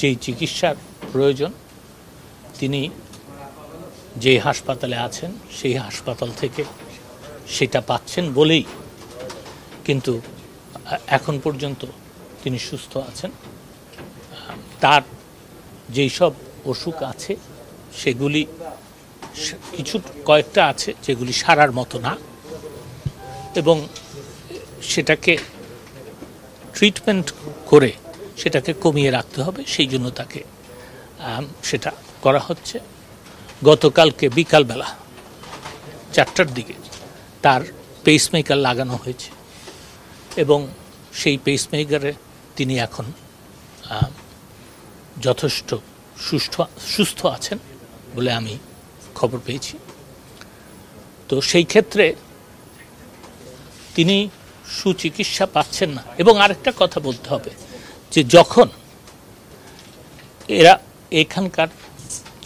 যেই চিকিৎসার প্রয়োজন তিনি যে হাসপাতালে আছেন সেই হাসপাতাল থেকে সেটা পাচ্ছেন বলেই কিন্তু এখন পর্যন্ত তিনি সুস্থ আছেন তার যেই সব অসুখ আছে সেগুলি কিছু কয়েকটা আছে যেগুলি সারার মতো না এবং সেটাকে ট্রিটমেন্ট করে সেটাকে কমিয়ে রাখতে হবে সেই জন্য তাকে সেটা করা হচ্ছে গতকালকে বিকালবেলা চারটার দিকে তার পেসমেকার লাগানো হয়েছে এবং সেই পেসমেকারে তিনি এখন যথেষ্ট সুস্থ সুস্থ আছেন বলে আমি খবর পেয়েছি তো সেই ক্ষেত্রে তিনি সুচিকিৎসা পাচ্ছেন না এবং আরেকটা কথা বলতে হবে যে যখন এরা এখানকার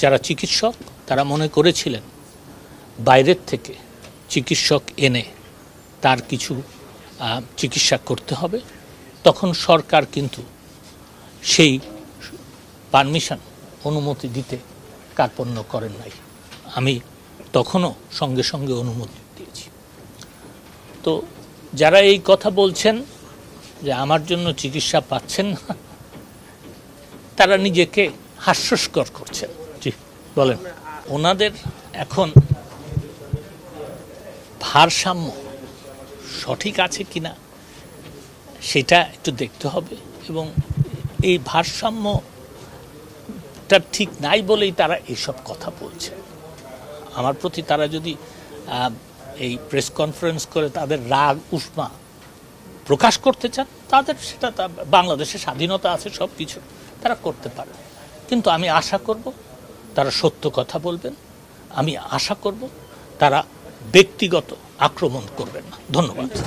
যারা চিকিৎসক তারা মনে করেছিলেন বাইরের থেকে চিকিৎসক এনে তার কিছু চিকিৎসা করতে হবে তখন সরকার কিন্তু সেই পারমিশন অনুমতি দিতে কার্পণ্য করেন নাই আমি তখনও সঙ্গে সঙ্গে অনুমতি দিয়েছি তো যারা এই কথা বলছেন যে আমার জন্য চিকিৎসা পাচ্ছেন না তারা নিজেকে হাস্যস্কর করছেন জি বলেন ওনাদের এখন ভারসাম্য সঠিক আছে কি না সেটা একটু দেখতে হবে এবং এই ভারসাম্যটা ঠিক নাই বলেই তারা এসব কথা বলছে আমার প্রতি তারা যদি এই প্রেস কনফারেন্স করে তাদের রাগ উষ্মা প্রকাশ করতে চান তাদের সেটা বাংলাদেশে স্বাধীনতা আছে সব কিছু তারা করতে পারে কিন্তু আমি আশা করব তারা সত্য কথা বলবেন আমি আশা করব তারা ব্যক্তিগত আক্রমণ করবেন না ধন্যবাদ